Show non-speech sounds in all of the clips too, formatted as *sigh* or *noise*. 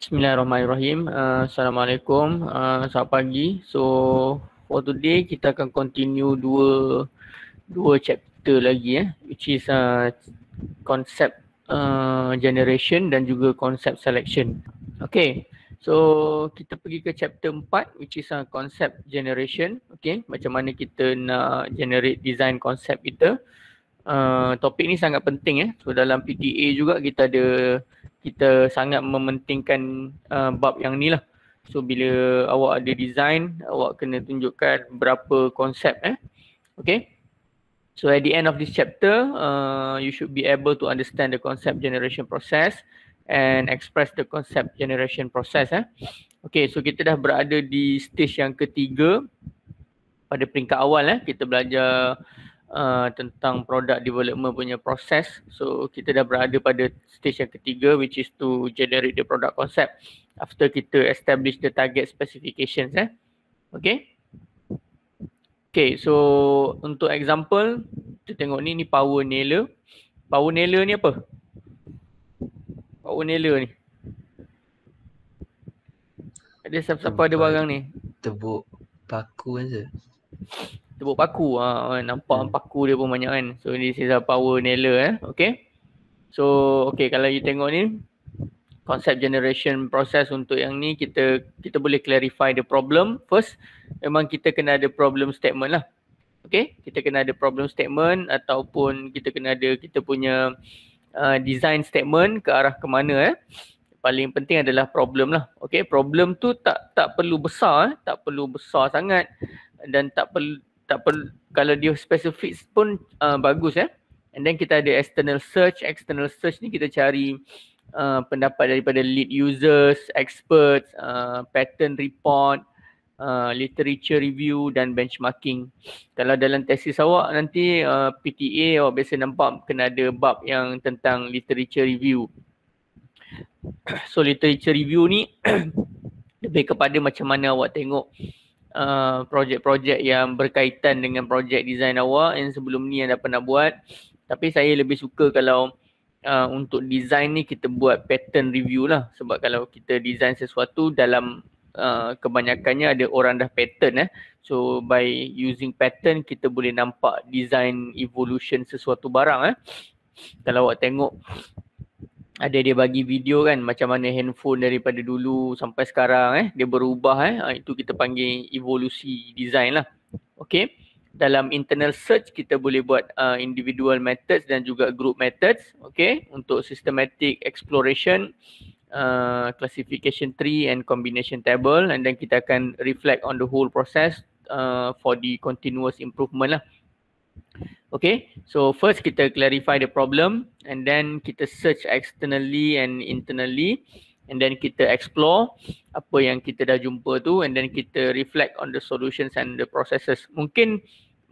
Bismillahirrahmanirrahim. Uh, Assalamualaikum. Uh, selamat pagi. So for today kita akan continue dua dua chapter lagi eh which is uh, concept uh, generation dan juga concept selection. Okay. So kita pergi ke chapter 4 which is uh, concept generation. Okay. Macam mana kita nak generate design concept kita uh, topik ni sangat penting ya. Eh. So dalam PTA juga kita ada kita sangat mementingkan uh, bab yang ni lah. So bila awak ada design, awak kena tunjukkan berapa konsep eh. Okay. So at the end of this chapter, uh, you should be able to understand the concept generation process and express the concept generation process eh. Okay, so kita dah berada di stage yang ketiga pada peringkat awal eh. Kita belajar Uh, tentang product development punya proses. So kita dah berada pada stage yang ketiga which is to generate the product concept after kita establish the target specifications eh. Okay. Okay so untuk example kita tengok ni ni power nailer. Power nailer ni apa? Power nailer ni. Ada siapa-siapa ada barang ni? Tebuk paku kan sebut paku ah uh, nampak hmm. paku dia pun banyak kan so ini is power nailer eh okey so okay kalau you tengok ni konsep generation process untuk yang ni kita kita boleh clarify the problem first memang kita kena ada problem statement lah okay, kita kena ada problem statement ataupun kita kena ada kita punya uh, design statement ke arah ke mana eh paling penting adalah problem lah. Okay, problem tu tak tak perlu besar, eh. tak perlu besar sangat dan tak perlu tak perlu kalau dia specific pun uh, bagus eh. And then kita ada external search. External search ni kita cari uh, pendapat daripada lead users, experts, uh, pattern report, uh, literature review dan benchmarking. Kalau dalam tesis awak nanti uh, PTA awak biasa nampak kena ada bab yang tentang literature review. So literature review ni *clears throat* lebih kepada macam mana awak tengok uh, Uh, projek-projek uh, yang berkaitan dengan projek design awak yang sebelum ni anda pernah buat tapi saya lebih suka kalau uh, untuk design ni kita buat pattern review lah sebab kalau kita design sesuatu dalam uh, kebanyakannya ada orang dah pattern eh so by using pattern kita boleh nampak design evolution sesuatu barang eh kalau awak tengok ada dia bagi video kan macam mana handphone daripada dulu sampai sekarang eh dia berubah eh ah, itu kita panggil evolusi design lah okay dalam internal search kita boleh buat uh, individual methods dan juga group methods okay untuk systematic exploration uh, classification tree and combination table and then kita akan reflect on the whole process uh, for the continuous improvement lah Okay, so first kita clarify the problem and then kita search externally and internally and then kita explore apa yang kita dah jumpa tu and then kita reflect on the solutions and the processes. Mungkin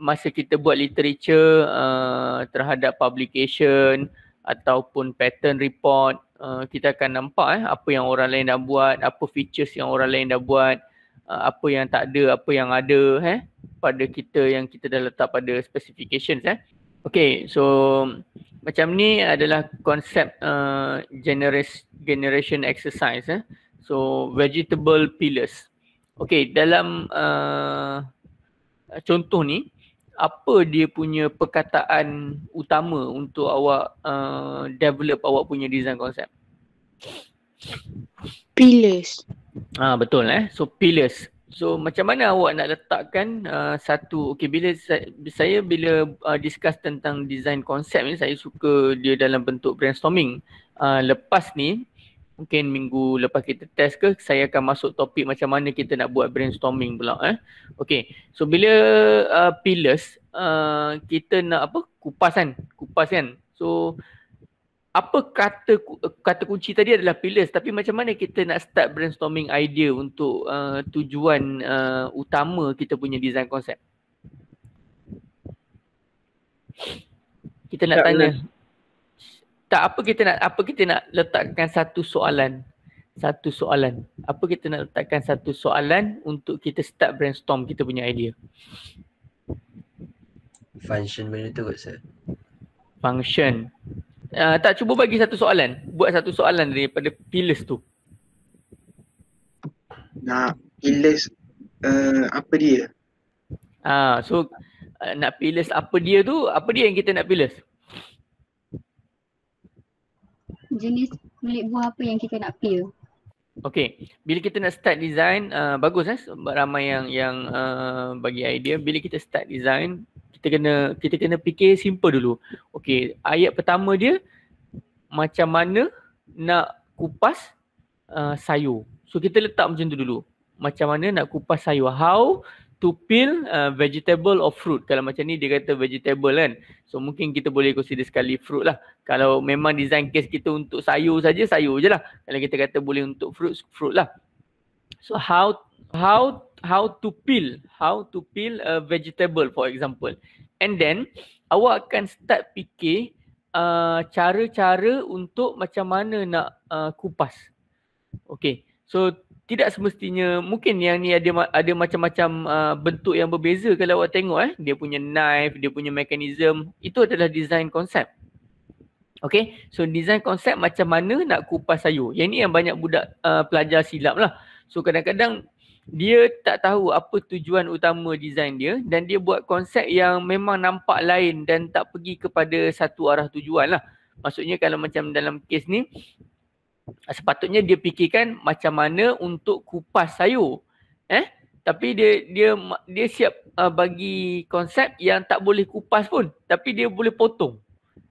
masa kita buat literature uh, terhadap publication ataupun pattern report uh, kita akan nampak eh, apa yang orang lain dah buat, apa features yang orang lain dah buat Uh, apa yang tak ada, apa yang ada eh pada kita yang kita dah letak pada specification, eh. Okay so macam ni adalah konsep uh, generis, generation exercise eh. So vegetable pillars. Okay dalam uh, contoh ni apa dia punya perkataan utama untuk awak uh, develop awak punya design konsep? Pillars. Ah betul eh. So pillars. So macam mana awak nak letakkan uh, satu Okay, bila saya, saya bila uh, discuss tentang design konsep ni saya suka dia dalam bentuk brainstorming. Uh, lepas ni mungkin minggu lepas kita test ke saya akan masuk topik macam mana kita nak buat brainstorming pula eh. Okey. So bila uh, pillars uh, kita nak apa kupas kan? Kupas kan? So apa kata kata kunci tadi adalah pillars tapi macam mana kita nak start brainstorming idea untuk uh, tujuan uh, utama kita punya design konsep kita nak tanya tak apa kita nak apa kita nak letakkan satu soalan satu soalan apa kita nak letakkan satu soalan untuk kita start brainstorm kita punya idea function benda tu kot sir function Uh, tak cuba bagi satu soalan. Buat satu soalan daripada pilis tu. Nak pilis uh, eh, apa dia? Ah, uh, so uh, nak pilis apa dia tu? Apa dia yang kita nak pilis? Jenis milik buah apa yang kita nak pilih? Okay, bila kita nak start design, uh, bagus eh, ramai yang yang uh, bagi idea. Bila kita start design, kita kena kita kena fikir simple dulu. Okey, ayat pertama dia macam mana nak kupas uh, sayur. So kita letak macam tu dulu. Macam mana nak kupas sayur? How to peel uh, vegetable or fruit. Kalau macam ni dia kata vegetable kan. So mungkin kita boleh consider sekali fruit lah. Kalau memang design case kita untuk sayur saja, sayur je lah. Kalau kita kata boleh untuk fruit, fruit lah. So how how how to peel how to peel a vegetable for example and then awak akan start fikir uh, cara-cara untuk macam mana nak uh, kupas okay so tidak semestinya mungkin yang ni ada ada macam-macam uh, bentuk yang berbeza kalau awak tengok eh dia punya knife dia punya mekanisme itu adalah design concept Okay, so design konsep macam mana nak kupas sayur. Yang ni yang banyak budak uh, pelajar silap lah. So kadang-kadang dia tak tahu apa tujuan utama design dia dan dia buat konsep yang memang nampak lain dan tak pergi kepada satu arah tujuan lah. Maksudnya kalau macam dalam kes ni, sepatutnya dia fikirkan macam mana untuk kupas sayur. Eh? Tapi dia dia dia siap uh, bagi konsep yang tak boleh kupas pun. Tapi dia boleh potong.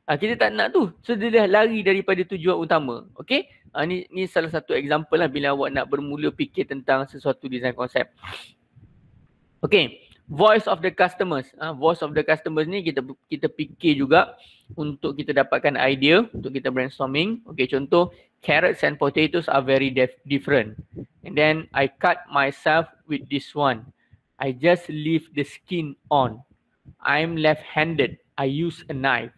Ha, kita tak nak tu. So dia dah lari daripada tujuan utama. Okay. Ha, ah, ni, ni salah satu example lah bila awak nak bermula fikir tentang sesuatu design konsep. Okay. Voice of the customers. Ha, voice of the customers ni kita kita fikir juga untuk kita dapatkan idea untuk kita brainstorming. Okay contoh carrots and potatoes are very different. And then I cut myself with this one. I just leave the skin on. I'm left-handed. I use a knife.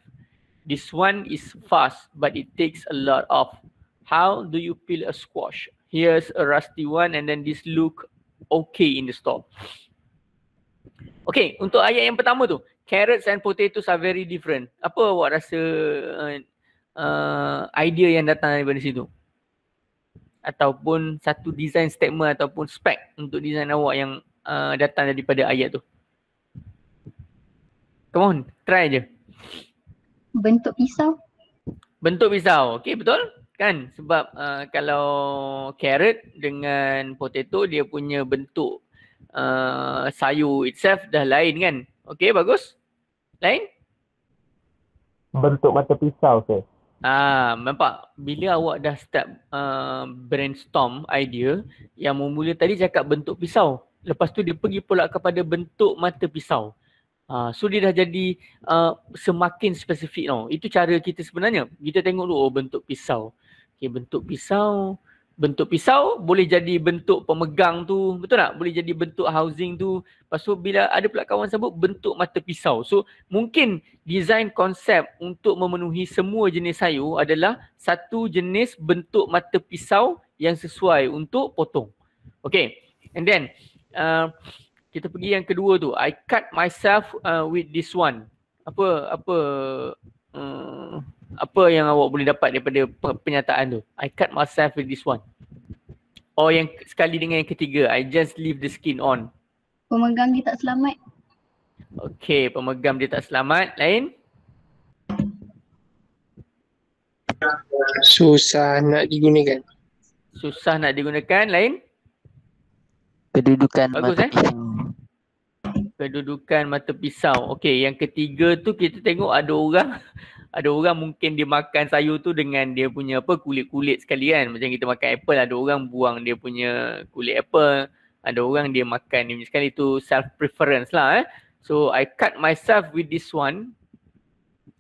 This one is fast, but it takes a lot of. How do you peel a squash? Here's a rusty one, and then this look okay in the store. Okay, untuk ayat yang pertama tu, carrots and potatoes are very different. Apa awak rasa uh, uh idea yang datang daripada situ? Ataupun satu design statement ataupun spec untuk design awak yang uh, datang daripada ayat tu. Come on, try je bentuk pisau bentuk pisau okey betul kan sebab uh, kalau carrot dengan potato dia punya bentuk uh, sayur itself dah lain kan okey bagus lain bentuk mata pisau ke Ah, nampak bila awak dah start uh, brainstorm idea yang mula tadi cakap bentuk pisau. Lepas tu dia pergi pula kepada bentuk mata pisau. Ah, so dia dah jadi uh, semakin spesifik tau. Itu cara kita sebenarnya. Kita tengok dulu oh, bentuk pisau. Okay, bentuk pisau. Bentuk pisau boleh jadi bentuk pemegang tu. Betul tak? Boleh jadi bentuk housing tu. Lepas tu bila ada pula kawan sebut bentuk mata pisau. So mungkin design konsep untuk memenuhi semua jenis sayur adalah satu jenis bentuk mata pisau yang sesuai untuk potong. Okay. And then uh, kita pergi yang kedua tu i cut myself uh, with this one apa apa um, apa yang awak boleh dapat daripada pernyataan tu i cut myself with this one oh yang sekali dengan yang ketiga i just leave the skin on pemegang dia tak selamat okey pemegang dia tak selamat lain susah nak digunakan susah nak digunakan lain kedudukan bagus eh? yang kedudukan mata pisau. Okey, yang ketiga tu kita tengok ada orang *laughs* ada orang mungkin dia makan sayur tu dengan dia punya apa kulit-kulit sekali kan. Macam kita makan apple ada orang buang dia punya kulit apple. Ada orang dia makan ni sekali tu self preference lah eh. So I cut myself with this one.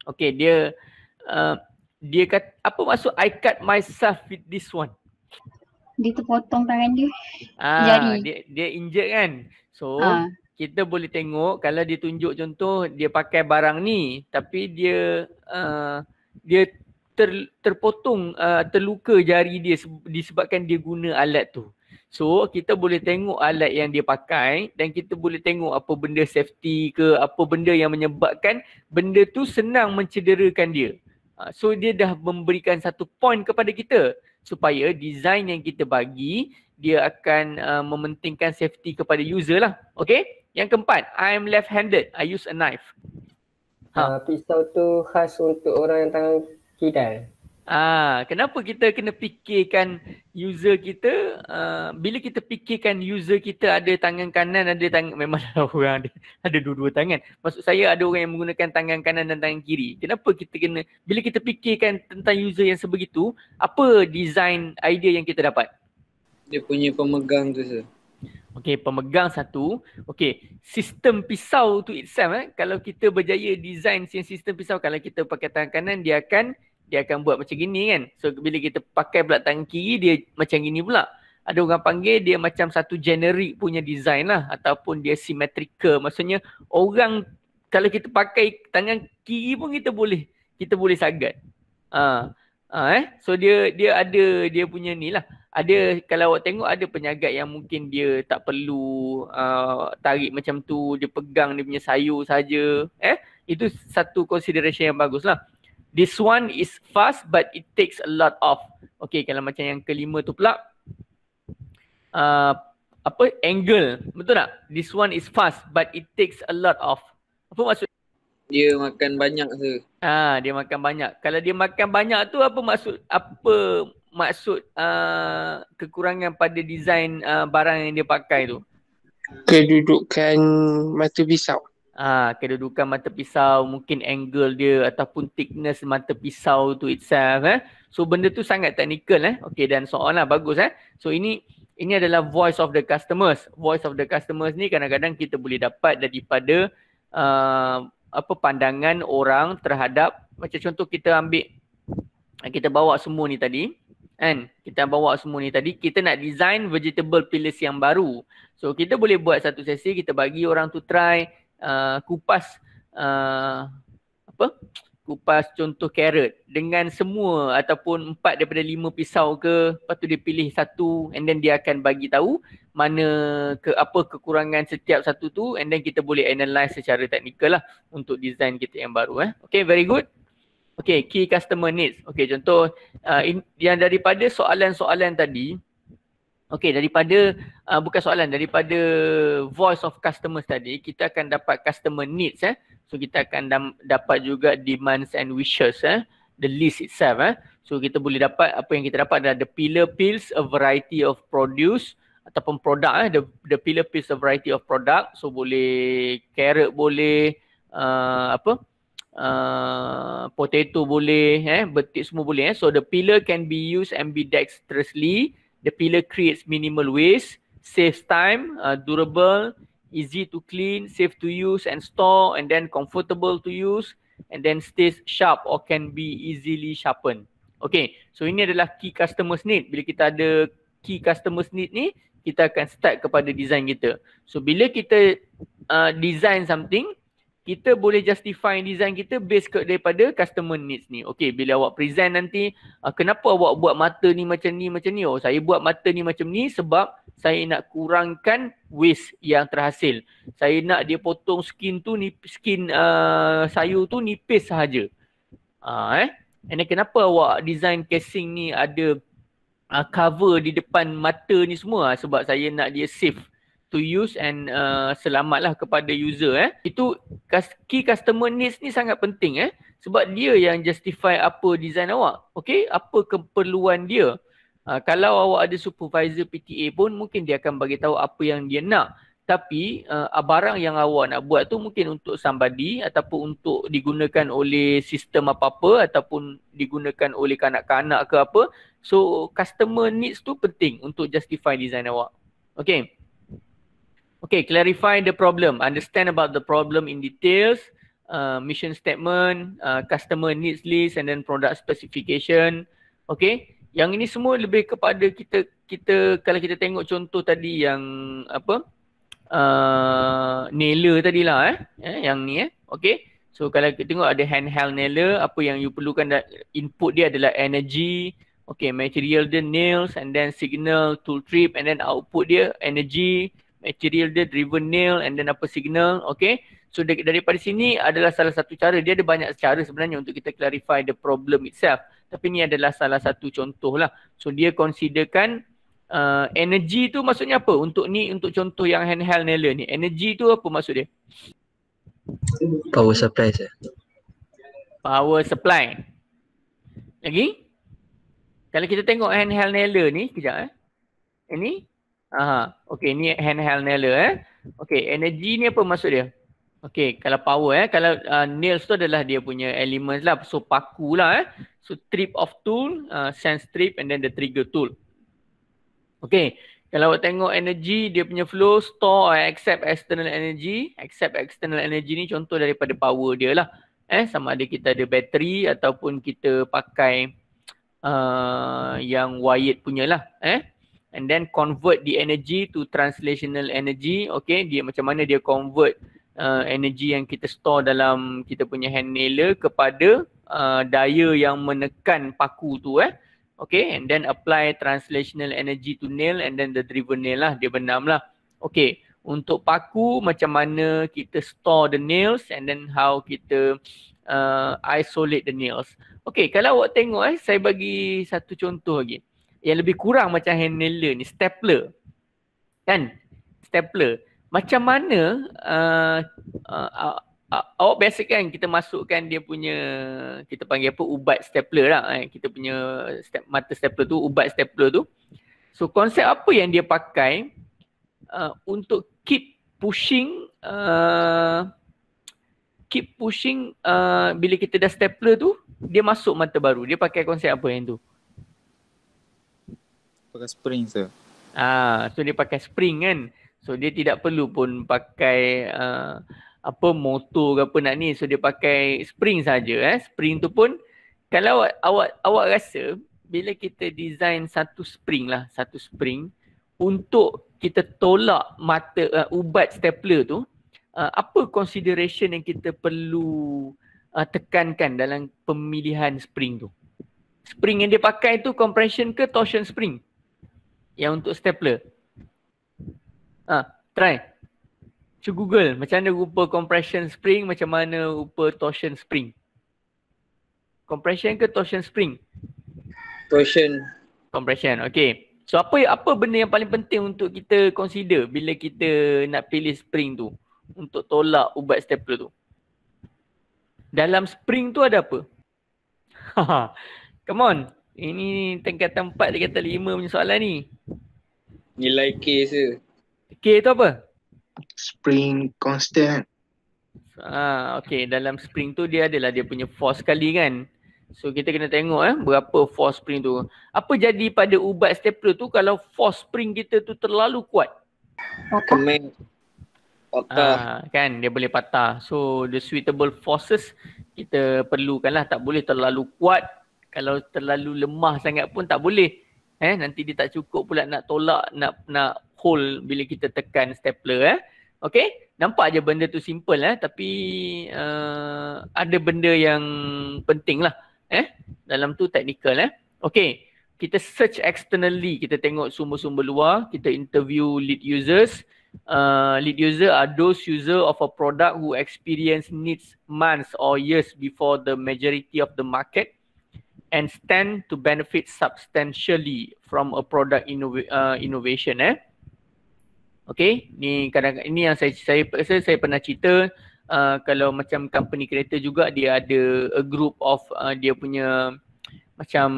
Okey, dia uh, dia kata apa maksud I cut myself with this one? Dia terpotong tangan dia. Ah, Jari. Dia, dia injek kan. So ah kita boleh tengok kalau dia tunjuk contoh dia pakai barang ni tapi dia uh, dia ter, terpotong uh, terluka jari dia disebabkan dia guna alat tu. So kita boleh tengok alat yang dia pakai dan kita boleh tengok apa benda safety ke apa benda yang menyebabkan benda tu senang mencederakan dia. Uh, so dia dah memberikan satu point kepada kita supaya design yang kita bagi dia akan uh, mementingkan safety kepada user lah. Okay? Yang keempat, I'm left-handed. I use a knife. Ha. Ah, pisau tu khas untuk orang yang tangan kidal. Ah, kenapa kita kena fikirkan user kita uh, bila kita fikirkan user kita ada tangan kanan ada tangan memang ada *laughs* orang ada, ada dua-dua tangan. Maksud saya ada orang yang menggunakan tangan kanan dan tangan kiri. Kenapa kita kena bila kita fikirkan tentang user yang sebegitu, apa design idea yang kita dapat? Dia punya pemegang tu sah. Okey, pemegang satu. Okey, sistem pisau tu itself eh. Kalau kita berjaya design sistem pisau, kalau kita pakai tangan kanan, dia akan dia akan buat macam gini kan. So, bila kita pakai pula tangan kiri, dia macam gini pula. Ada orang panggil dia macam satu generic punya design lah. Ataupun dia symmetrical. Maksudnya, orang kalau kita pakai tangan kiri pun kita boleh kita boleh sagat. Ah, uh, eh. So, dia dia ada dia punya ni lah ada kalau awak tengok ada penyagat yang mungkin dia tak perlu uh, tarik macam tu dia pegang dia punya sayur saja eh itu satu consideration yang bagus lah this one is fast but it takes a lot of okay kalau macam yang kelima tu pula uh, apa angle betul tak this one is fast but it takes a lot of apa maksud dia makan banyak tu. Ah, dia makan banyak. Kalau dia makan banyak tu apa maksud apa maksud uh, kekurangan pada desain uh, barang yang dia pakai tu? Kedudukan mata pisau. Ah, kedudukan mata pisau, mungkin angle dia ataupun thickness mata pisau tu itself eh. So benda tu sangat teknikal eh. Okay dan soalan lah, bagus eh. So ini ini adalah voice of the customers. Voice of the customers ni kadang-kadang kita boleh dapat daripada uh, apa pandangan orang terhadap macam contoh kita ambil kita bawa semua ni tadi kan kita bawa semua ni tadi kita nak design vegetable pills yang baru so kita boleh buat satu sesi kita bagi orang tu try uh, kupas uh, apa kupas contoh carrot dengan semua ataupun empat daripada lima pisau ke lepas tu dia pilih satu and then dia akan bagi tahu mana ke apa kekurangan setiap satu tu and then kita boleh analyze secara teknikal lah untuk design kita yang baru eh okay very good Okay, key customer needs. Okay, contoh uh, in, yang daripada soalan-soalan tadi, okay, daripada, uh, bukan soalan, daripada voice of customers tadi, kita akan dapat customer needs. Eh. So, kita akan dapat juga demands and wishes, eh, the list itself. Eh. So, kita boleh dapat, apa yang kita dapat adalah the pillar pills, a variety of produce, ataupun produk, eh, the, the pillar pills, a variety of product. So, boleh carrot, boleh, uh, apa, apa, Uh, potato boleh eh betik semua boleh eh so the peeler can be used ambidextrously the peeler creates minimal waste saves time uh, durable easy to clean safe to use and store and then comfortable to use and then stays sharp or can be easily sharpened okay so ini adalah key customer's need bila kita ada key customer's need ni kita akan start kepada design kita so bila kita uh, design something kita boleh justify design kita based ke, daripada customer needs ni. Okay, bila awak present nanti, uh, kenapa awak buat mata ni macam ni, macam ni? Oh, saya buat mata ni macam ni sebab saya nak kurangkan waste yang terhasil. Saya nak dia potong skin tu, ni, skin uh, sayur tu nipis sahaja. Uh, eh? And then kenapa awak design casing ni ada uh, cover di depan mata ni semua? Sebab saya nak dia safe to use and uh, selamatlah kepada user eh. Itu key customer needs ni sangat penting eh. Sebab dia yang justify apa design awak. Okay, apa keperluan dia. Uh, kalau awak ada supervisor PTA pun mungkin dia akan bagi tahu apa yang dia nak. Tapi uh, barang yang awak nak buat tu mungkin untuk somebody ataupun untuk digunakan oleh sistem apa-apa ataupun digunakan oleh kanak-kanak ke apa. So customer needs tu penting untuk justify design awak. Okay. Okay, clarify the problem. Understand about the problem in details. Uh, mission statement, uh, customer needs list and then product specification. Okay, yang ini semua lebih kepada kita, kita kalau kita tengok contoh tadi yang apa, uh, nailer tadilah eh. eh, yang ni eh. Okay, so kalau kita tengok ada handheld nailer, apa yang you perlukan input dia adalah energy, okay, material dia nails and then signal tool trip and then output dia energy, material dia driven nail and then apa signal okay so dari, daripada sini adalah salah satu cara dia ada banyak cara sebenarnya untuk kita clarify the problem itself tapi ni adalah salah satu contoh lah so dia considerkan uh, energy tu maksudnya apa untuk ni untuk contoh yang handheld nailer ni energy tu apa maksud dia power supply sah. power supply lagi kalau kita tengok handheld nailer ni kejap eh ini Aha, okey ni handheld nailer eh. Okey, energy ni apa maksud dia? Okey, kalau power eh, kalau uh, nails tu adalah dia punya elements lah, so paku lah eh. So trip of tool, uh, sense trip and then the trigger tool. Okey, kalau awak tengok energy dia punya flow store or accept external energy, accept external energy ni contoh daripada power dia lah. Eh, sama ada kita ada bateri ataupun kita pakai uh, yang wired punya lah. Eh, and then convert the energy to translational energy okay dia macam mana dia convert uh, energy yang kita store dalam kita punya hand nailer kepada uh, daya yang menekan paku tu eh okay and then apply translational energy to nail and then the driven nail lah dia benam lah okay untuk paku macam mana kita store the nails and then how kita uh, isolate the nails okay kalau awak tengok eh saya bagi satu contoh lagi uh, yang lebih kurang macam handler ni, stapler. Kan? Stapler. Macam mana uh, uh, Uh, awak kan kita masukkan dia punya kita panggil apa ubat stapler lah eh. kita punya step, mata stapler tu ubat stapler tu so konsep apa yang dia pakai uh, untuk keep pushing uh, keep pushing uh, bila kita dah stapler tu dia masuk mata baru dia pakai konsep apa yang tu pakai spring sir. Ah, so dia pakai spring kan. So dia tidak perlu pun pakai uh, apa motor ke apa nak ni. So dia pakai spring saja eh. Spring tu pun kalau awak, awak awak rasa bila kita design satu spring lah, satu spring untuk kita tolak mata uh, ubat stapler tu, uh, apa consideration yang kita perlu uh, tekankan dalam pemilihan spring tu? Spring yang dia pakai tu compression ke torsion spring? yang untuk stapler. Ha, try. Cuba Google macam mana rupa compression spring, macam mana rupa torsion spring. Compression ke torsion spring? Torsion. Compression. Okay. So apa apa benda yang paling penting untuk kita consider bila kita nak pilih spring tu untuk tolak ubat stapler tu? Dalam spring tu ada apa? *laughs* Come on, ini tingkat empat, tingkat lima punya soalan ni. Nilai K je. K tu apa? Spring constant. Ah, ha, okay. Dalam spring tu dia adalah dia punya force sekali kan. So kita kena tengok eh berapa force spring tu. Apa jadi pada ubat stapler tu kalau force spring kita tu terlalu kuat? Patah. Ah, kan dia boleh patah. So the suitable forces kita lah tak boleh terlalu kuat kalau terlalu lemah sangat pun tak boleh eh nanti dia tak cukup pula nak tolak nak nak hold bila kita tekan stapler eh okey nampak aje benda tu simple eh tapi uh, ada benda yang penting lah eh dalam tu technical eh okey kita search externally kita tengok sumber-sumber luar kita interview lead users uh, lead user are those user of a product who experience needs months or years before the majority of the market and stand to benefit substantially from a product innova uh, innovation eh Okay, ni kadang, kadang ini yang saya saya saya, saya pernah cerita uh, kalau macam company kereta juga dia ada a group of uh, dia punya macam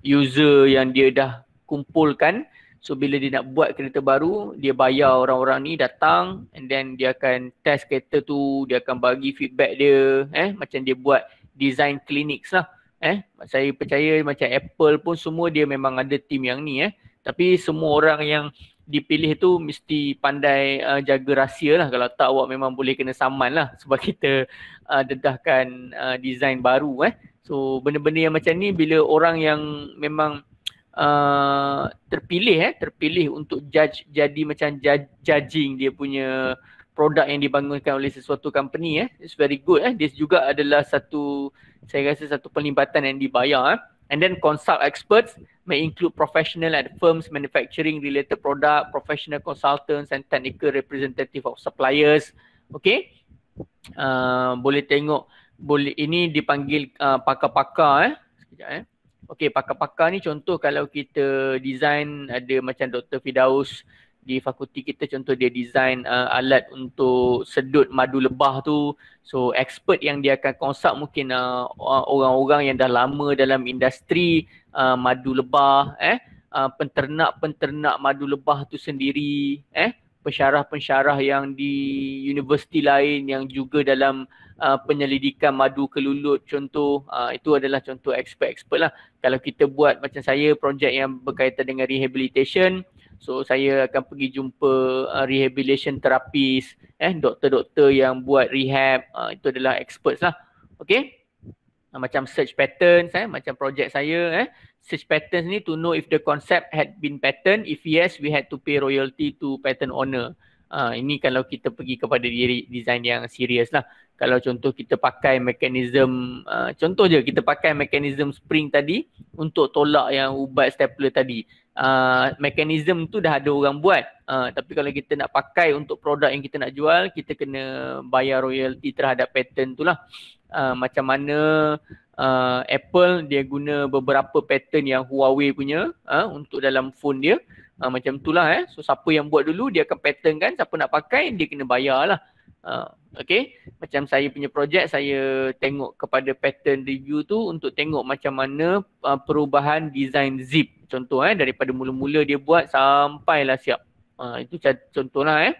user yang dia dah kumpulkan so bila dia nak buat kereta baru dia bayar orang-orang ni datang and then dia akan test kereta tu dia akan bagi feedback dia eh macam dia buat design clinics lah eh saya percaya macam Apple pun semua dia memang ada tim yang ni eh tapi semua orang yang dipilih tu mesti pandai uh, jaga rahsia lah kalau tak awak memang boleh kena saman lah *laughs* sebab kita uh, dedahkan uh, design baru eh so benda-benda yang macam ni bila orang yang memang Uh, terpilih eh terpilih untuk judge jadi macam judging dia punya produk yang dibangunkan oleh sesuatu company eh it's very good eh this juga adalah satu saya rasa satu pelibatan yang dibayar eh. and then consult experts may include professional at firms manufacturing related product professional consultants and technical representative of suppliers okay uh, boleh tengok boleh ini dipanggil uh, pakar-pakar eh sekejap eh okey pakar-pakar ni contoh kalau kita design ada macam Dr Fidaus di fakulti kita contoh dia design uh, alat untuk sedut madu lebah tu so expert yang dia akan consult mungkin uh, orang-orang yang dah lama dalam industri uh, madu lebah eh uh, penternak-penternak madu lebah tu sendiri eh pensyarah-pensyarah yang di universiti lain yang juga dalam uh, penyelidikan madu kelulut contoh uh, itu adalah contoh expert-expert lah kalau kita buat macam saya projek yang berkaitan dengan rehabilitation So saya akan pergi jumpa uh, rehabilitation therapist, eh doktor-doktor yang buat rehab, uh, itu adalah experts lah. Okay. Uh, macam search patterns, eh, macam projek saya. Eh. Search patterns ni to know if the concept had been patterned. If yes, we had to pay royalty to pattern owner. Uh, ini kalau kita pergi kepada diri design yang serius lah. Kalau contoh kita pakai mekanism, uh, ah, contoh je kita pakai mekanism spring tadi untuk tolak yang ubat stapler tadi uh, mekanism tu dah ada orang buat uh, tapi kalau kita nak pakai untuk produk yang kita nak jual kita kena bayar royalty terhadap patent tu lah uh, macam mana uh, Apple dia guna beberapa patent yang Huawei punya uh, untuk dalam phone dia uh, macam tu lah eh so siapa yang buat dulu dia akan patent kan siapa nak pakai dia kena bayar lah uh, Okay, macam saya punya projek saya tengok kepada pattern review tu untuk tengok macam mana uh, perubahan design zip contoh eh daripada mula-mula dia buat sampai lah siap. Ha, itu contohlah eh.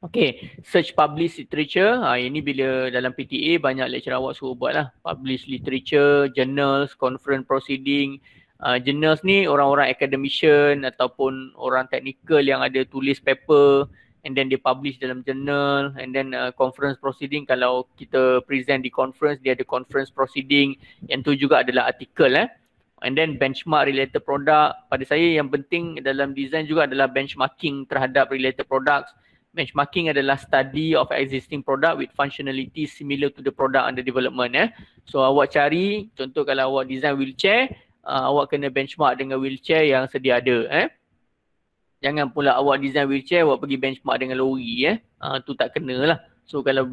Okay, search publish literature. Ha, ini bila dalam PTA banyak lecturer awak suruh buat lah. Publish literature, journals, conference proceeding. Ha, journals ni orang-orang academician ataupun orang technical yang ada tulis paper and then dia publish dalam journal and then uh, conference proceeding kalau kita present di conference dia ada conference proceeding yang tu juga adalah artikel eh and then benchmark related product pada saya yang penting dalam design juga adalah benchmarking terhadap related products benchmarking adalah study of existing product with functionality similar to the product under development ya eh. so awak cari contoh kalau awak design wheelchair uh, awak kena benchmark dengan wheelchair yang sedia ada eh jangan pula awak design wheelchair awak pergi benchmark dengan lori eh uh, tu tak kena lah so kalau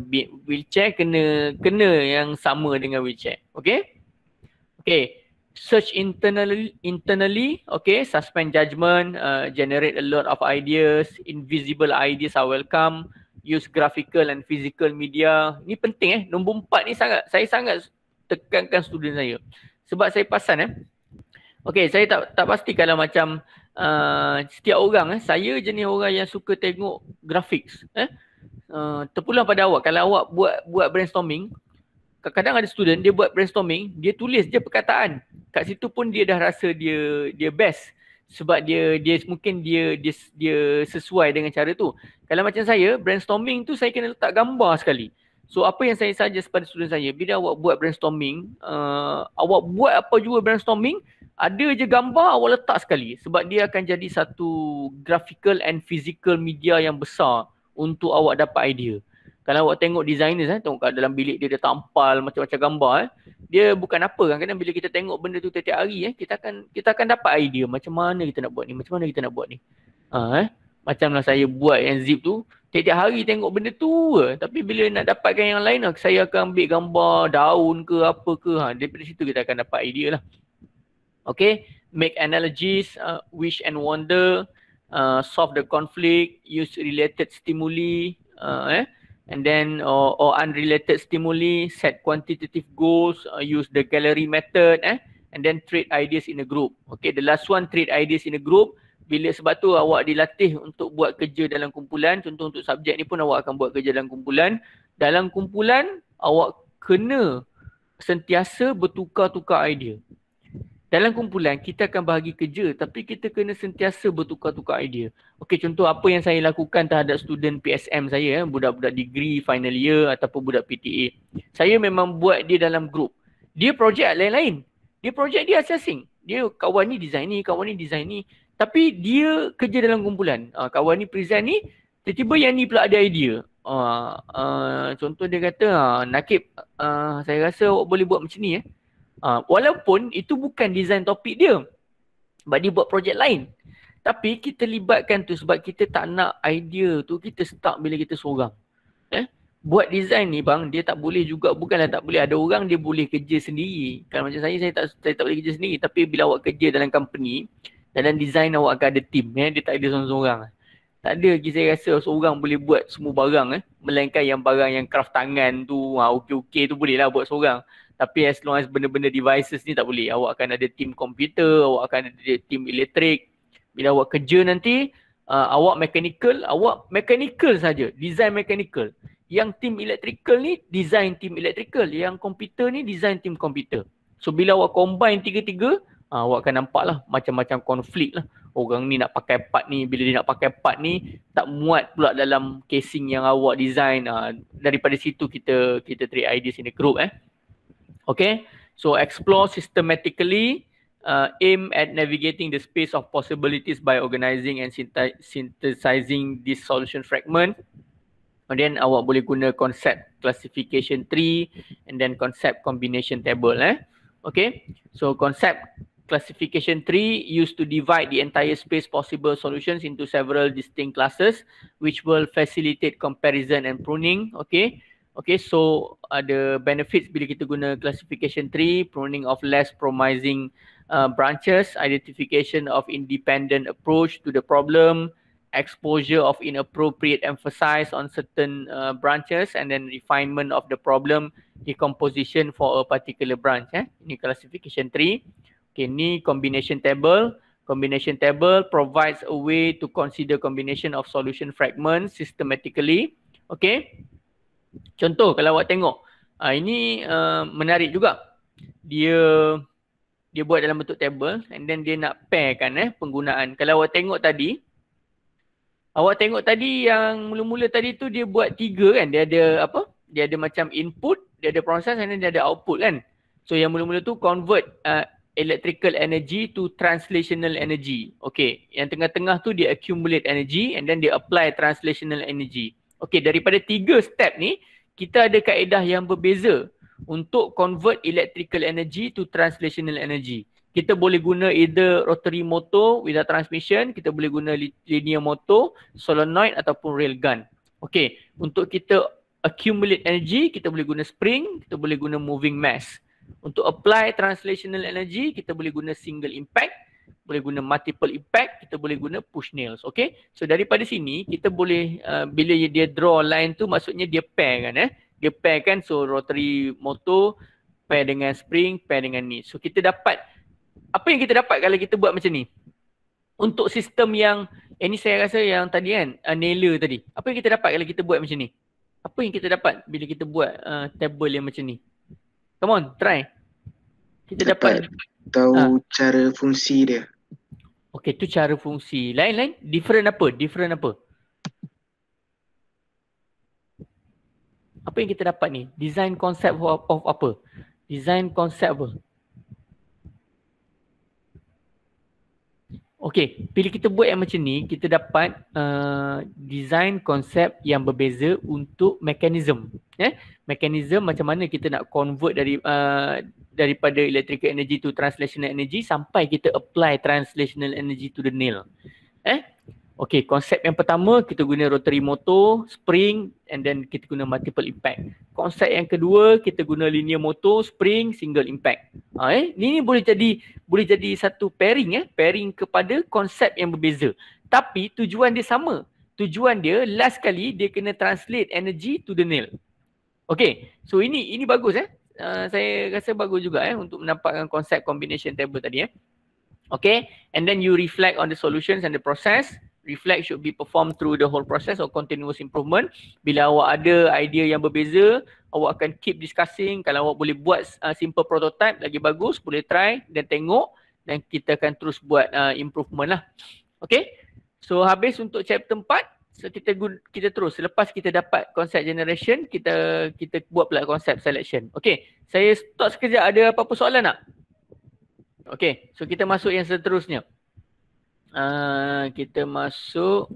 wheelchair kena kena yang sama dengan wheelchair Okay. Okay search internally internally okay suspend judgment uh, generate a lot of ideas invisible ideas are welcome use graphical and physical media ni penting eh nombor empat ni sangat saya sangat tekankan student saya sebab saya pasan eh okay saya tak tak pasti kalau macam uh, setiap orang eh saya jenis orang yang suka tengok graphics eh uh, terpulang pada awak kalau awak buat buat brainstorming kadang-kadang ada student dia buat brainstorming, dia tulis je perkataan. Kat situ pun dia dah rasa dia dia best sebab dia dia mungkin dia dia dia sesuai dengan cara tu. Kalau macam saya, brainstorming tu saya kena letak gambar sekali. So apa yang saya saja kepada student saya, bila awak buat brainstorming, uh, awak buat apa juga brainstorming, ada je gambar awak letak sekali sebab dia akan jadi satu graphical and physical media yang besar untuk awak dapat idea. Kalau awak tengok design eh, tengok kat dalam bilik dia, dia tampal macam-macam gambar eh. Dia bukan apa kan, kadang bila kita tengok benda tu tiap-tiap hari eh, kita akan kita akan dapat idea macam mana kita nak buat ni, macam mana kita nak buat ni. Ha, eh. Macamlah saya buat yang zip tu, tiap-tiap hari tengok benda tu eh. Tapi bila nak dapatkan yang lain, lah, saya akan ambil gambar daun ke apa ke. Ha. Daripada situ kita akan dapat idea lah. Okay, make analogies, uh, wish and wonder, uh, solve the conflict, use related stimuli, uh, eh and then or, uh, or unrelated stimuli set quantitative goals uh, use the gallery method eh and then trade ideas in a group okay the last one trade ideas in a group bila sebab tu awak dilatih untuk buat kerja dalam kumpulan contoh untuk subjek ni pun awak akan buat kerja dalam kumpulan dalam kumpulan awak kena sentiasa bertukar-tukar idea dalam kumpulan kita akan bahagi kerja tapi kita kena sentiasa bertukar-tukar idea. Okey contoh apa yang saya lakukan terhadap student PSM saya eh, budak-budak degree final year ataupun budak PTA. Saya memang buat dia dalam group. Dia projek lain-lain. Dia projek dia assessing. Dia kawan ni design ni, kawan ni design ni. Tapi dia kerja dalam kumpulan. Uh, ah, kawan ni present ni, tiba-tiba yang ni pula ada idea. Uh, uh, contoh dia kata, uh, Nakib, uh, saya rasa awak boleh buat macam ni eh. Uh, walaupun itu bukan design topik dia. Sebab dia buat projek lain. Tapi kita libatkan tu sebab kita tak nak idea tu kita start bila kita seorang. Eh? Buat design ni bang, dia tak boleh juga. Bukanlah tak boleh. Ada orang dia boleh kerja sendiri. Kalau macam saya, saya tak, saya tak boleh kerja sendiri. Tapi bila awak kerja dalam company, dalam design awak akan ada team. Eh? Dia tak ada seorang-seorang. Tak ada lagi saya rasa seorang boleh buat semua barang. Eh? Melainkan yang barang yang craft tangan tu, ha, okey-okey tu boleh lah buat seorang tapi as long as benda-benda devices ni tak boleh awak akan ada team komputer awak akan ada team elektrik bila awak kerja nanti uh, awak mechanical awak mechanical saja design mechanical yang team electrical ni design team electrical yang komputer ni design team komputer so bila awak combine tiga-tiga uh, awak akan nampak lah macam-macam konflik lah orang ni nak pakai part ni bila dia nak pakai part ni tak muat pula dalam casing yang awak design uh, daripada situ kita kita 3 ideas in the group eh Okay, so explore systematically, uh, aim at navigating the space of possibilities by organizing and synthesizing this solution fragment. And then awak boleh guna concept classification tree and then concept combination table. Eh? Okay, so concept classification tree used to divide the entire space possible solutions into several distinct classes which will facilitate comparison and pruning. Okay. Okay, so ada benefits bila kita guna classification tree, pruning of less promising uh, branches, identification of independent approach to the problem, exposure of inappropriate emphasis on certain uh, branches and then refinement of the problem decomposition for a particular branch. Eh? Ini classification tree. Okay, ni combination table. Combination table provides a way to consider combination of solution fragments systematically. Okay. Contoh kalau awak tengok ha, ini uh, menarik juga. Dia dia buat dalam bentuk table and then dia nak kan eh penggunaan. Kalau awak tengok tadi awak tengok tadi yang mula-mula tadi tu dia buat tiga kan. Dia ada apa? Dia ada macam input, dia ada proses, and then dia ada output kan. So yang mula-mula tu convert uh, electrical energy to translational energy. Okay. Yang tengah-tengah tu dia accumulate energy and then dia apply translational energy. Okay. Daripada tiga step ni, kita ada kaedah yang berbeza untuk convert electrical energy to translational energy. Kita boleh guna either rotary motor without transmission, kita boleh guna linear motor, solenoid ataupun rail gun. Okay, untuk kita accumulate energy, kita boleh guna spring, kita boleh guna moving mass. Untuk apply translational energy, kita boleh guna single impact boleh guna multiple impact, kita boleh guna push nails. Okay. So daripada sini kita boleh uh, bila dia draw line tu maksudnya dia pair kan eh. Dia pair kan so rotary motor pair dengan spring, pair dengan ni. So kita dapat apa yang kita dapat kalau kita buat macam ni? Untuk sistem yang eh, ini saya rasa yang tadi kan, uh, nailer tadi. Apa yang kita dapat kalau kita buat macam ni? Apa yang kita dapat bila kita buat uh, table yang macam ni? Come on, try. Kita dapat, dapat tahu ha. cara fungsi dia. Okey, tu cara fungsi. Lain-lain? Different apa? Different apa? Apa yang kita dapat ni? Design concept of, of apa? Design concept apa? Okay, bila kita buat yang macam ni, kita dapat uh, design konsep yang berbeza untuk mekanism. Eh? Mekanism macam mana kita nak convert dari uh, daripada electrical energy to translational energy sampai kita apply translational energy to the nail. Eh? Okay, konsep yang pertama kita guna rotary motor, spring and then kita guna multiple impact. Konsep yang kedua kita guna linear motor, spring, single impact. Ha, eh? Ini boleh jadi boleh jadi satu pairing eh, pairing kepada konsep yang berbeza. Tapi tujuan dia sama. Tujuan dia last kali dia kena translate energy to the nail. Okay, so ini ini bagus eh. Uh, saya rasa bagus juga eh untuk menampakkan konsep combination table tadi eh. Okay, and then you reflect on the solutions and the process reflect should be performed through the whole process or continuous improvement. Bila awak ada idea yang berbeza, awak akan keep discussing. Kalau awak boleh buat uh, simple prototype lagi bagus, boleh try dan tengok dan kita akan terus buat uh, improvement lah. Okay, so habis untuk chapter 4. So kita kita terus selepas kita dapat concept generation kita kita buat pula konsep selection. Okay. saya stop sekejap ada apa-apa soalan tak? Okey, so kita masuk yang seterusnya uh, kita masuk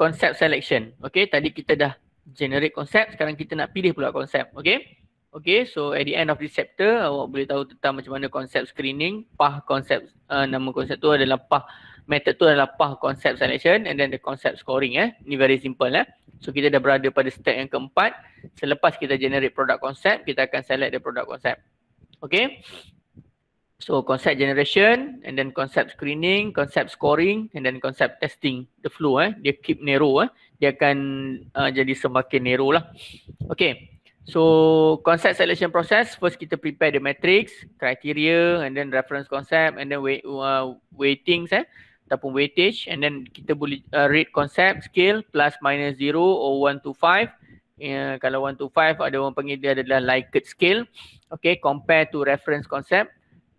konsep ah, uh, selection. Okay, tadi kita dah generate konsep, sekarang kita nak pilih pula konsep. Okay, okay. So at the end of this chapter, awak boleh tahu tentang macam mana konsep screening, pah konsep uh, ah, nama konsep tu adalah pah method tu adalah pah konsep selection and then the concept scoring eh. Ni very simple eh. So kita dah berada pada step yang keempat. Selepas kita generate product concept, kita akan select the product concept. Okay. So concept generation and then concept screening, concept scoring and then concept testing. The flow eh. Dia keep narrow eh. Dia akan uh, jadi semakin narrow lah. Okay. So concept selection process. First kita prepare the matrix, criteria and then reference concept and then weight, uh, weightings eh. Ataupun weightage and then kita boleh uh, rate concept scale plus minus zero or one to five. Uh, kalau 1 to 5 ada orang panggil dia adalah Likert scale. Okay compare to reference concept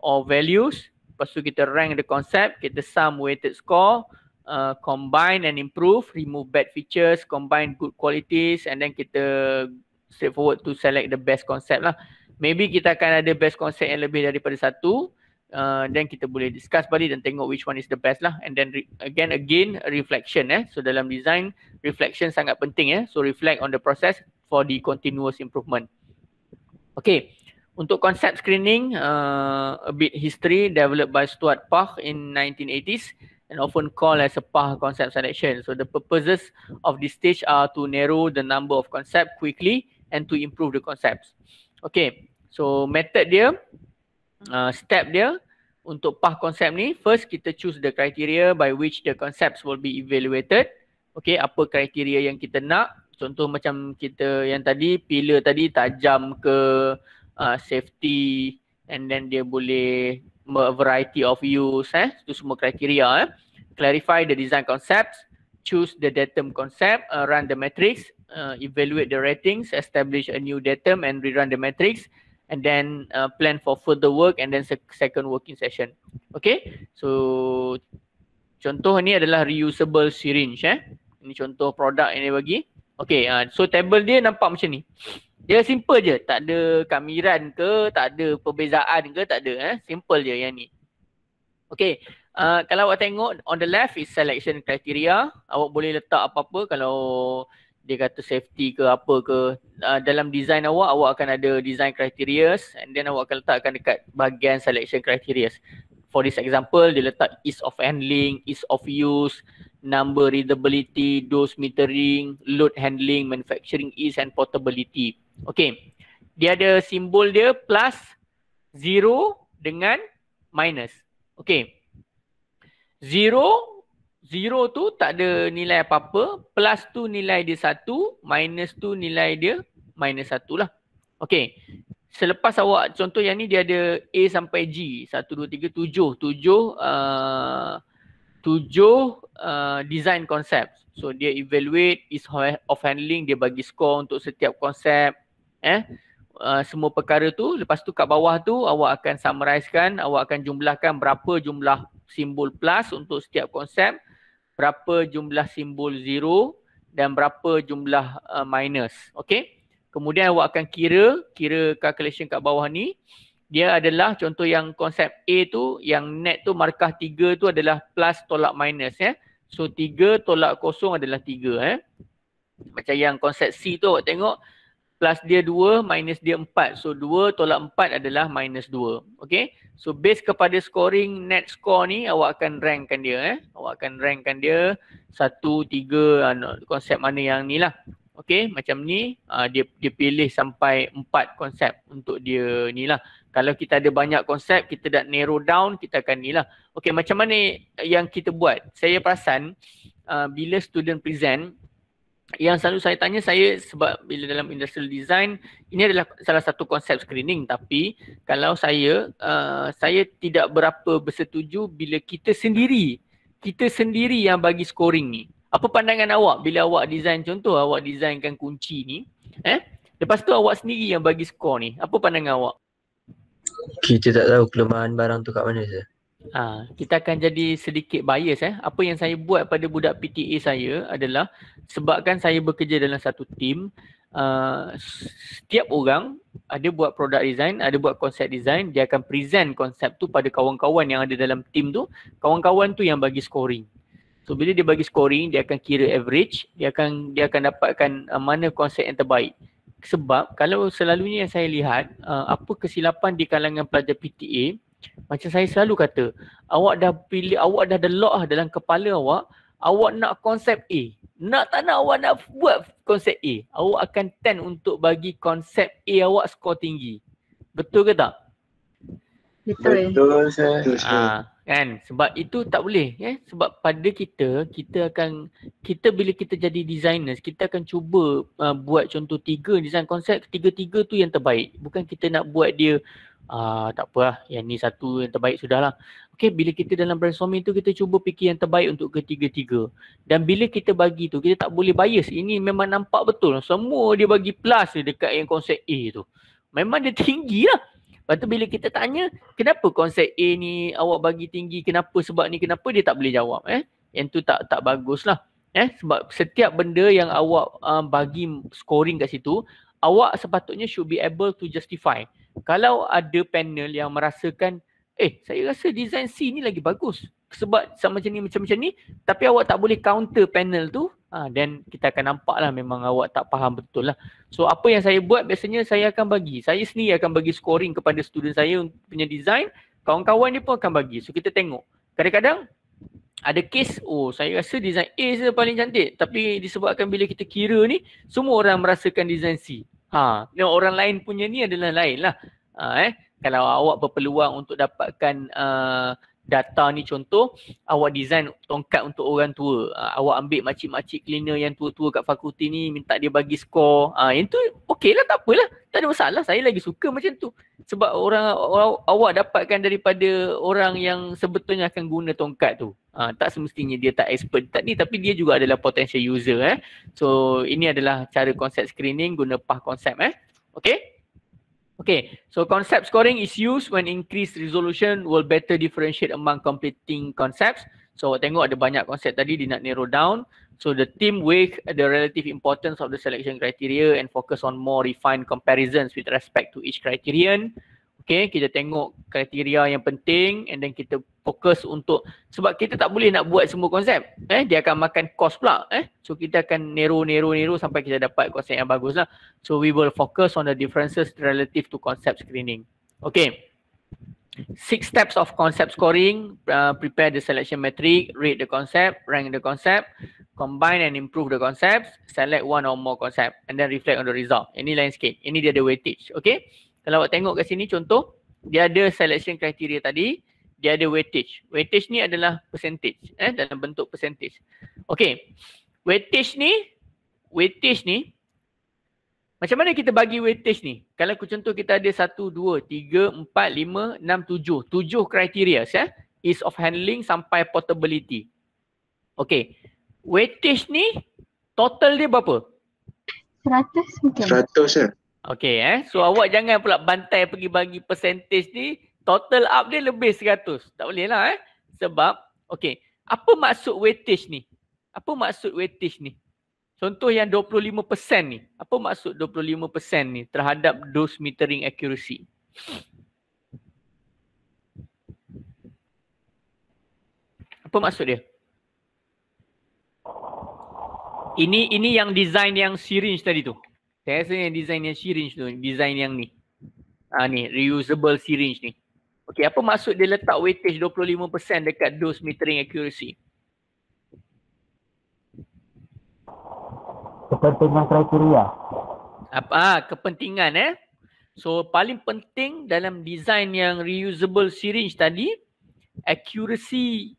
or values. Lepas tu kita rank the concept, kita sum weighted score, uh, combine and improve, remove bad features, combine good qualities and then kita forward to select the best concept lah. Maybe kita akan ada best concept yang lebih daripada satu. Uh, then kita boleh discuss balik dan tengok which one is the best lah and then again again reflection eh so dalam design reflection sangat penting eh so reflect on the process for the continuous improvement okay untuk konsep screening, uh, a bit history developed by Stuart Pach in 1980s and often called as a Pach concept selection. So the purposes of this stage are to narrow the number of concepts quickly and to improve the concepts. Okay, so method dia, uh, step dia untuk Pach concept ni, first kita choose the criteria by which the concepts will be evaluated. Okay, apa kriteria yang kita nak. Contoh macam kita yang tadi, pillar tadi tajam ke uh, safety and then dia boleh variety of use eh itu semua kriteria eh clarify the design concepts choose the datum concept uh, run the matrix, uh, evaluate the ratings establish a new datum and rerun the matrix, and then uh, plan for further work and then second working session okay so contoh ni adalah reusable syringe eh ini contoh produk yang dia bagi okay uh, so table dia nampak macam ni dia simple je, tak ada kamiran ke, tak ada perbezaan ke, tak ada eh. Simple je yang ni. Okay, uh, kalau awak tengok on the left is selection criteria. Awak boleh letak apa-apa kalau dia kata safety ke apa ke. Uh, dalam design awak, awak akan ada design criteria and then awak akan letakkan dekat bahagian selection criteria. For this example, dia letak ease of handling, ease of use, number readability, dose metering, load handling, manufacturing ease and portability. Okay. Dia ada simbol dia plus zero dengan minus. Okay. Zero, zero tu tak ada nilai apa-apa. Plus tu nilai dia satu. Minus tu nilai dia minus satu lah. Okay. Selepas awak contoh yang ni dia ada A sampai G. Satu, dua, tiga, tujuh. Tujuh, uh, tujuh uh, design concepts. So dia evaluate is of handling dia bagi skor untuk setiap konsep eh uh, semua perkara tu lepas tu kat bawah tu awak akan summarize kan awak akan jumlahkan berapa jumlah simbol plus untuk setiap konsep berapa jumlah simbol zero dan berapa jumlah uh, minus okey kemudian awak akan kira kira calculation kat bawah ni dia adalah contoh yang konsep A tu yang net tu markah tiga tu adalah plus tolak minus ya eh. So 3 tolak kosong adalah 3 eh. Macam yang konsep C tu awak tengok plus dia 2 minus dia 4. So 2 tolak 4 adalah minus 2. Okay. So base kepada scoring net score ni awak akan rankkan dia eh. Awak akan rankkan dia 1, 3 ah, konsep mana yang ni lah. Okay macam ni uh, dia, dia pilih sampai empat konsep untuk dia ni lah. Kalau kita ada banyak konsep, kita dah narrow down, kita akan ni lah. Okay, macam mana yang kita buat? Saya perasan uh, bila student present, yang selalu saya tanya saya sebab bila dalam industrial design ini adalah salah satu konsep screening tapi kalau saya uh, saya tidak berapa bersetuju bila kita sendiri kita sendiri yang bagi scoring ni apa pandangan awak bila awak design contoh awak designkan kunci ni eh lepas tu awak sendiri yang bagi skor ni apa pandangan awak kita tak tahu kelemahan barang tu kat mana saya. Ah, ha, kita akan jadi sedikit bias eh. Apa yang saya buat pada budak PTA saya adalah sebabkan saya bekerja dalam satu tim. uh, ah, setiap orang ada buat product design, ada buat konsep design, dia akan present konsep tu pada kawan-kawan yang ada dalam tim tu. Kawan-kawan tu yang bagi scoring. So bila dia bagi scoring, dia akan kira average, dia akan dia akan dapatkan uh, mana konsep yang terbaik sebab kalau selalunya yang saya lihat uh, apa kesilapan di kalangan pelajar PTA macam saya selalu kata awak dah pilih awak dah delok lah dalam kepala awak awak nak konsep A nak tak nak awak nak buat konsep A awak akan ten untuk bagi konsep A awak skor tinggi betul ke tak Betul. Betul. Ha, kan? Sebab itu tak boleh. Ya? Sebab pada kita, kita akan, kita bila kita jadi designers, kita akan cuba uh, buat contoh tiga design konsep, tiga-tiga tu yang terbaik. Bukan kita nak buat dia Uh, tak apa lah. Yang ni satu yang terbaik sudahlah. Okay, bila kita dalam brainstorming tu, kita cuba fikir yang terbaik untuk ketiga-tiga. Dan bila kita bagi tu, kita tak boleh bias. Ini memang nampak betul. Semua dia bagi plus dekat yang konsep A tu. Memang dia tinggi lah. Lepas tu bila kita tanya, kenapa konsep A ni awak bagi tinggi, kenapa sebab ni, kenapa dia tak boleh jawab eh. Yang tu tak tak bagus lah. Eh, sebab setiap benda yang awak um, bagi scoring kat situ, awak sepatutnya should be able to justify. Kalau ada panel yang merasakan, eh saya rasa design C ni lagi bagus. Sebab sama macam ni, macam-macam ni, tapi awak tak boleh counter panel tu, Ah, ha, then kita akan nampak lah memang awak tak faham betul lah. So apa yang saya buat biasanya saya akan bagi. Saya sendiri akan bagi scoring kepada student saya punya design. Kawan-kawan dia pun akan bagi. So kita tengok. Kadang-kadang ada case, oh saya rasa design A saya paling cantik. Tapi disebabkan bila kita kira ni, semua orang merasakan design C. Ha, no, orang lain punya ni adalah lain lah. Ha, eh. Kalau awak berpeluang untuk dapatkan uh, data ni contoh awak design tongkat untuk orang tua uh, awak ambil makcik-makcik cleaner yang tua-tua kat fakulti ni minta dia bagi skor uh, yang tu okey lah tak apalah tak ada masalah saya lagi suka macam tu sebab orang, orang awak dapatkan daripada orang yang sebetulnya akan guna tongkat tu uh, tak semestinya dia tak expert tak ni tapi dia juga adalah potential user eh so ini adalah cara konsep screening guna PAH konsep eh okey Okay, so concept scoring is used when increased resolution will better differentiate among competing concepts. So awak tengok ada banyak konsep tadi dia nak narrow down. So the team weigh the relative importance of the selection criteria and focus on more refined comparisons with respect to each criterion. Okay, kita tengok kriteria yang penting and then kita fokus untuk sebab kita tak boleh nak buat semua konsep. Eh, dia akan makan cost pula. Eh, so kita akan narrow, narrow, narrow sampai kita dapat konsep yang bagus lah. So we will focus on the differences relative to concept screening. Okay. Six steps of concept scoring, uh, prepare the selection metric, rate the concept, rank the concept, combine and improve the concepts, select one or more concept and then reflect on the result. Ini lain sikit. Ini dia ada weightage. Okay. Kalau awak tengok kat sini contoh, dia ada selection criteria tadi, dia ada weightage. Weightage ni adalah percentage eh dalam bentuk percentage. Okay, Weightage ni weightage ni macam mana kita bagi weightage ni? Kalau aku contoh kita ada 1 2 3 4 5 6 7, 7 criteria ya. Eh? is of handling sampai portability. Okay, Weightage ni total dia berapa? 100 mungkin. 100 ya. Eh? Okay eh. So awak jangan pula bantai pergi bagi percentage ni. Total up dia lebih 100. Tak boleh lah eh. Sebab okay. Apa maksud weightage ni? Apa maksud weightage ni? Contoh yang 25% ni. Apa maksud 25% ni terhadap dose metering accuracy? Apa maksud dia? Ini ini yang design yang syringe tadi tu. Saya rasa yang design yang syringe tu, design yang ni. Ah ha, ni, reusable syringe ni. Okey, apa maksud dia letak weightage 25% dekat dose metering accuracy? Kepentingan kriteria. Apa? Ha, kepentingan eh. So paling penting dalam design yang reusable syringe tadi accuracy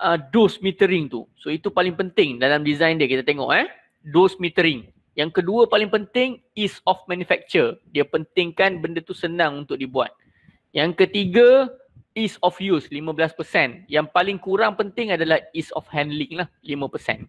uh, ah, dose metering tu. So itu paling penting dalam design dia kita tengok eh. Dose metering. Yang kedua paling penting ease of manufacture. Dia pentingkan benda tu senang untuk dibuat. Yang ketiga ease of use 15%. Yang paling kurang penting adalah ease of handling lah 5%.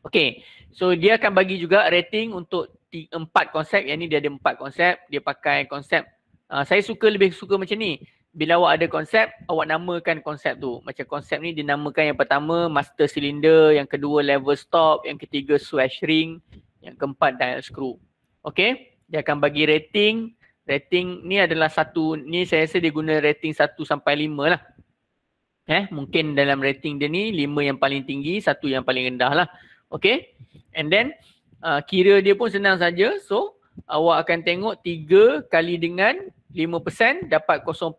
Okay so dia akan bagi juga rating untuk empat konsep. Yang ni dia ada empat konsep. Dia pakai konsep uh, saya suka lebih suka macam ni. Bila awak ada konsep, awak namakan konsep tu. Macam konsep ni dinamakan yang pertama master cylinder, yang kedua level stop, yang ketiga swash ring, yang keempat dial screw. okay? dia akan bagi rating. Rating ni adalah satu, ni saya rasa dia guna rating satu sampai lima lah. Eh, mungkin dalam rating dia ni 5 yang paling tinggi, satu yang paling rendah lah. okay? and then uh, kira dia pun senang saja. So, awak akan tengok tiga kali dengan lima 5% dapat 0.15.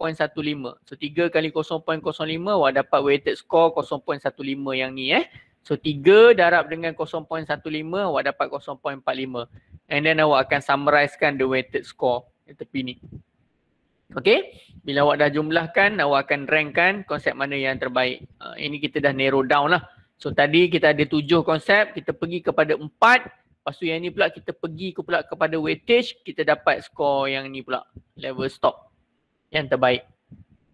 So 3 kali 0.05 awak dapat weighted score 0.15 yang ni eh. So 3 darab dengan 0.15 awak dapat 0.45 and then awak akan summarizekan the weighted score tepi ni. Okay, bila awak dah jumlahkan awak akan rankkan konsep mana yang terbaik. Uh, ini kita dah narrow down lah. So tadi kita ada tujuh konsep, kita pergi kepada empat. Lepas tu yang ni pula kita pergi ke pula kepada weightage, kita dapat skor yang ni pula. Level stop. Yang terbaik.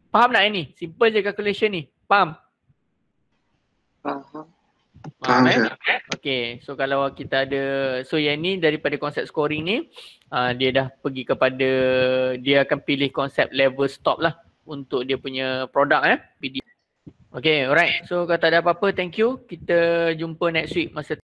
Faham tak yang ni? Simple je calculation ni. Faham? Faham. Ah, Faham eh? Okay so kalau kita ada so yang ni daripada konsep scoring ni uh, dia dah pergi kepada dia akan pilih konsep level stop lah untuk dia punya produk eh PD. Okay alright so kalau tak ada apa-apa thank you kita jumpa next week masa